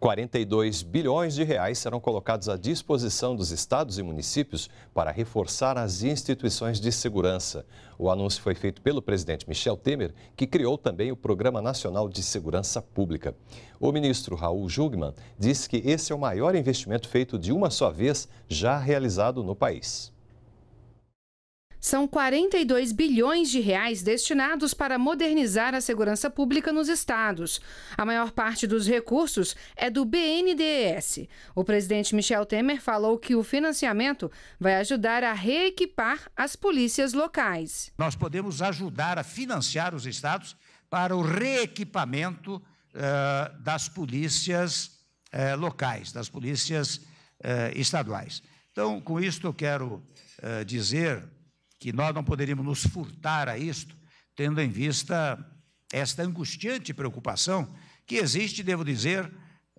42 bilhões de reais serão colocados à disposição dos estados e municípios para reforçar as instituições de segurança. O anúncio foi feito pelo presidente Michel Temer, que criou também o Programa Nacional de Segurança Pública. O ministro Raul Jugman disse que esse é o maior investimento feito de uma só vez já realizado no país. São 42 bilhões de reais destinados para modernizar a segurança pública nos estados. A maior parte dos recursos é do BNDES. O presidente Michel Temer falou que o financiamento vai ajudar a reequipar as polícias locais. Nós podemos ajudar a financiar os estados para o reequipamento uh, das polícias uh, locais, das polícias uh, estaduais. Então, com isto, eu quero dizer que nós não poderíamos nos furtar a isto, tendo em vista esta angustiante preocupação que existe, devo dizer,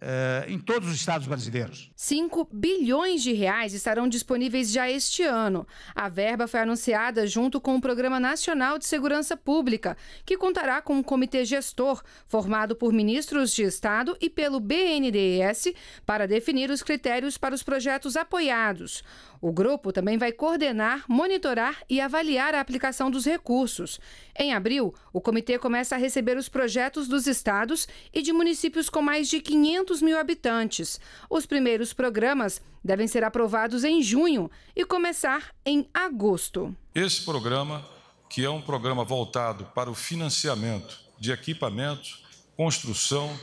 Uh, em todos os estados brasileiros. 5 bilhões de reais estarão disponíveis já este ano. A verba foi anunciada junto com o Programa Nacional de Segurança Pública, que contará com um comitê gestor formado por ministros de Estado e pelo BNDES para definir os critérios para os projetos apoiados. O grupo também vai coordenar, monitorar e avaliar a aplicação dos recursos. Em abril, o comitê começa a receber os projetos dos estados e de municípios com mais de 500 200 mil habitantes. Os primeiros programas devem ser aprovados em junho e começar em agosto. Esse programa, que é um programa voltado para o financiamento de equipamentos, construção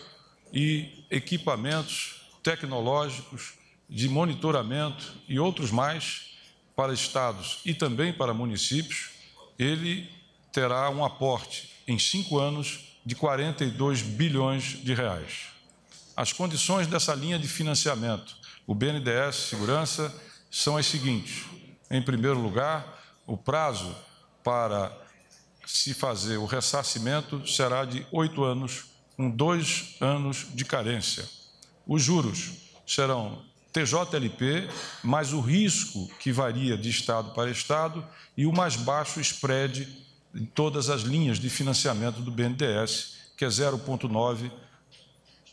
e equipamentos tecnológicos de monitoramento e outros mais para estados e também para municípios, ele terá um aporte em cinco anos de 42 bilhões de reais. As condições dessa linha de financiamento, o BNDES Segurança, são as seguintes: em primeiro lugar, o prazo para se fazer o ressarcimento será de oito anos, com dois anos de carência. Os juros serão TJLP, mais o risco que varia de estado para estado e o mais baixo spread em todas as linhas de financiamento do BNDES, que é 0,9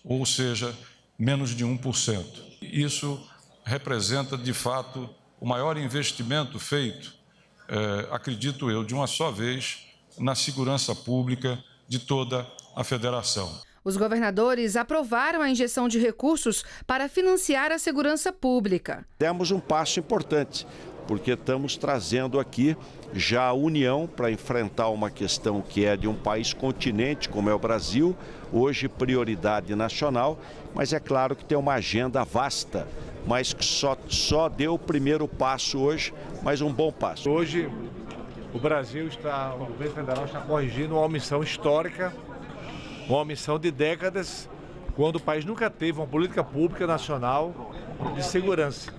ou seja, menos de 1%. Isso representa, de fato, o maior investimento feito, eh, acredito eu, de uma só vez, na segurança pública de toda a federação. Os governadores aprovaram a injeção de recursos para financiar a segurança pública. Demos um passo importante porque estamos trazendo aqui já a união para enfrentar uma questão que é de um país continente como é o Brasil, hoje prioridade nacional, mas é claro que tem uma agenda vasta, mas que só, só deu o primeiro passo hoje, mas um bom passo. Hoje o Brasil está, o governo federal está corrigindo uma omissão histórica, uma omissão de décadas, quando o país nunca teve uma política pública nacional de segurança.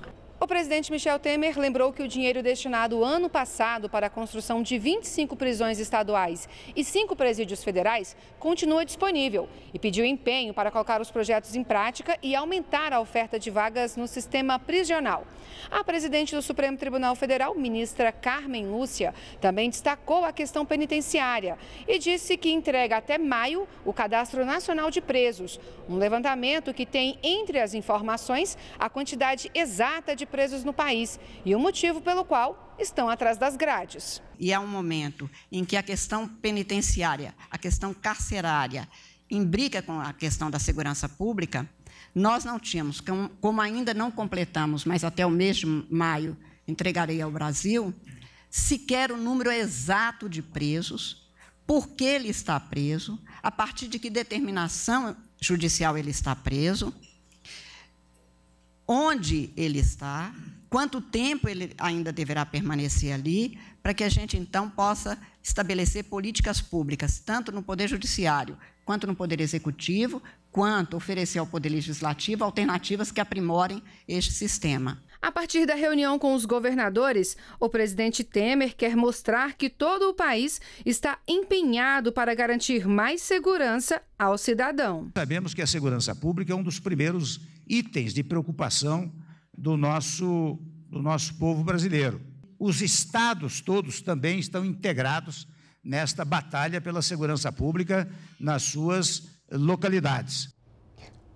O presidente Michel Temer lembrou que o dinheiro destinado ano passado para a construção de 25 prisões estaduais e 5 presídios federais continua disponível e pediu empenho para colocar os projetos em prática e aumentar a oferta de vagas no sistema prisional. A presidente do Supremo Tribunal Federal, ministra Carmen Lúcia, também destacou a questão penitenciária e disse que entrega até maio o Cadastro Nacional de Presos, um levantamento que tem entre as informações a quantidade exata de presos no país e o motivo pelo qual estão atrás das grades. E há é um momento em que a questão penitenciária, a questão carcerária, imbrica com a questão da segurança pública, nós não tínhamos, como ainda não completamos, mas até o mês de maio entregarei ao Brasil, sequer o número exato de presos, por que ele está preso, a partir de que determinação judicial ele está preso, onde ele está, quanto tempo ele ainda deverá permanecer ali, para que a gente então possa estabelecer políticas públicas, tanto no Poder Judiciário, quanto no Poder Executivo, quanto oferecer ao Poder Legislativo alternativas que aprimorem este sistema. A partir da reunião com os governadores, o presidente Temer quer mostrar que todo o país está empenhado para garantir mais segurança ao cidadão. Sabemos que a segurança pública é um dos primeiros itens de preocupação do nosso, do nosso povo brasileiro. Os estados todos também estão integrados nesta batalha pela segurança pública nas suas localidades.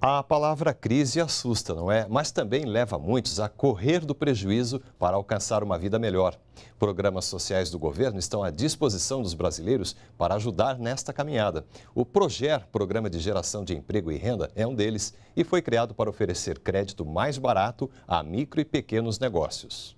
A palavra crise assusta, não é? Mas também leva muitos a correr do prejuízo para alcançar uma vida melhor. Programas sociais do governo estão à disposição dos brasileiros para ajudar nesta caminhada. O Proger, Programa de Geração de Emprego e Renda, é um deles e foi criado para oferecer crédito mais barato a micro e pequenos negócios.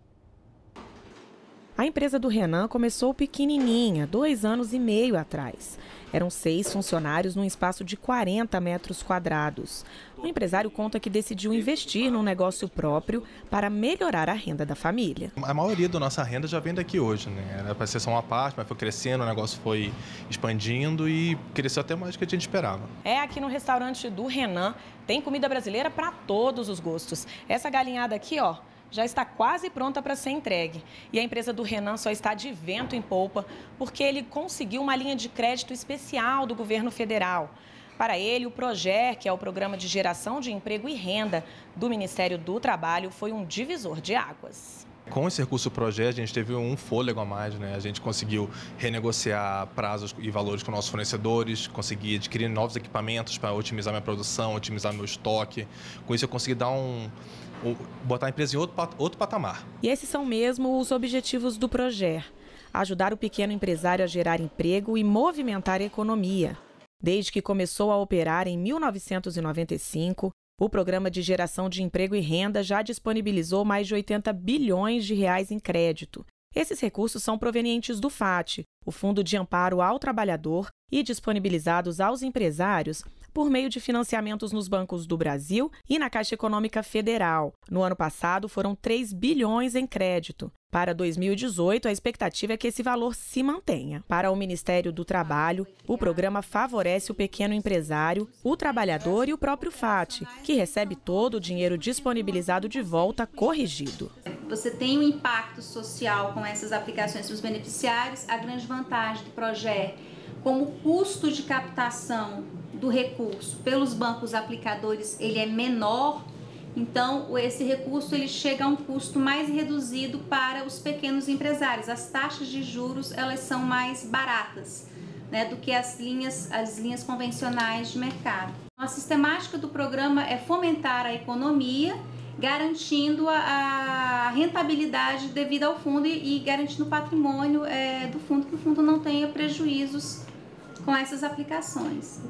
A empresa do Renan começou pequenininha, dois anos e meio atrás. Eram seis funcionários num espaço de 40 metros quadrados. O empresário conta que decidiu investir num negócio próprio para melhorar a renda da família. A maioria da nossa renda já vem daqui hoje, né? Era para ser só uma parte, mas foi crescendo, o negócio foi expandindo e cresceu até mais do que a gente esperava. É aqui no restaurante do Renan, tem comida brasileira para todos os gostos. Essa galinhada aqui, ó, já está quase pronta para ser entregue. E a empresa do Renan só está de vento em polpa porque ele conseguiu uma linha de crédito especial do governo federal. Para ele, o PROGER, que é o Programa de Geração de Emprego e Renda do Ministério do Trabalho, foi um divisor de águas. Com esse recurso Projet, a gente teve um fôlego a mais, né? A gente conseguiu renegociar prazos e valores com nossos fornecedores, consegui adquirir novos equipamentos para otimizar minha produção, otimizar meu estoque. Com isso, eu consegui dar um botar a empresa em outro, outro patamar. E esses são mesmo os objetivos do projeto: ajudar o pequeno empresário a gerar emprego e movimentar a economia. Desde que começou a operar em 1995, o Programa de Geração de Emprego e Renda já disponibilizou mais de 80 bilhões de reais em crédito. Esses recursos são provenientes do FAT, o Fundo de Amparo ao Trabalhador, e disponibilizados aos empresários por meio de financiamentos nos bancos do Brasil e na Caixa Econômica Federal. No ano passado, foram 3 bilhões em crédito. Para 2018, a expectativa é que esse valor se mantenha. Para o Ministério do Trabalho, o programa favorece o pequeno empresário, o trabalhador e o próprio FAT, que recebe todo o dinheiro disponibilizado de volta corrigido. Você tem um impacto social com essas aplicações para os beneficiários. A grande vantagem do projeto, como o custo de captação do recurso pelos bancos aplicadores ele é menor, então esse recurso ele chega a um custo mais reduzido para os pequenos empresários. As taxas de juros elas são mais baratas né, do que as linhas, as linhas convencionais de mercado. A sistemática do programa é fomentar a economia, garantindo a, a rentabilidade devida ao fundo e, e garantindo o patrimônio é, do fundo, que o fundo não tenha prejuízos com essas aplicações.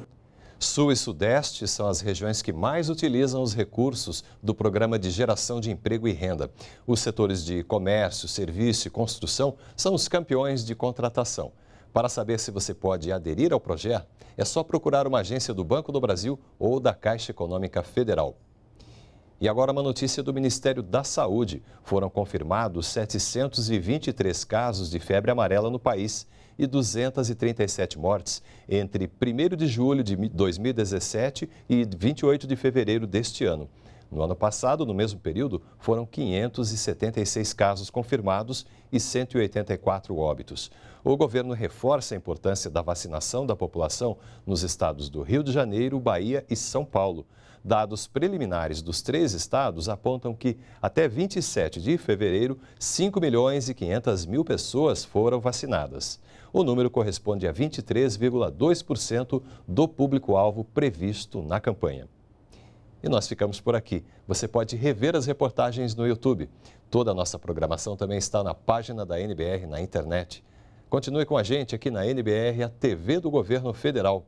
Sul e Sudeste são as regiões que mais utilizam os recursos do Programa de Geração de Emprego e Renda. Os setores de comércio, serviço e construção são os campeões de contratação. Para saber se você pode aderir ao projeto, é só procurar uma agência do Banco do Brasil ou da Caixa Econômica Federal. E agora uma notícia do Ministério da Saúde. Foram confirmados 723 casos de febre amarela no país e 237 mortes entre 1 de julho de 2017 e 28 de fevereiro deste ano. No ano passado, no mesmo período, foram 576 casos confirmados e 184 óbitos. O governo reforça a importância da vacinação da população nos estados do Rio de Janeiro, Bahia e São Paulo. Dados preliminares dos três estados apontam que, até 27 de fevereiro, 5 milhões e 500 mil pessoas foram vacinadas. O número corresponde a 23,2% do público-alvo previsto na campanha. E nós ficamos por aqui. Você pode rever as reportagens no YouTube. Toda a nossa programação também está na página da NBR na internet. Continue com a gente aqui na NBR, a TV do Governo Federal.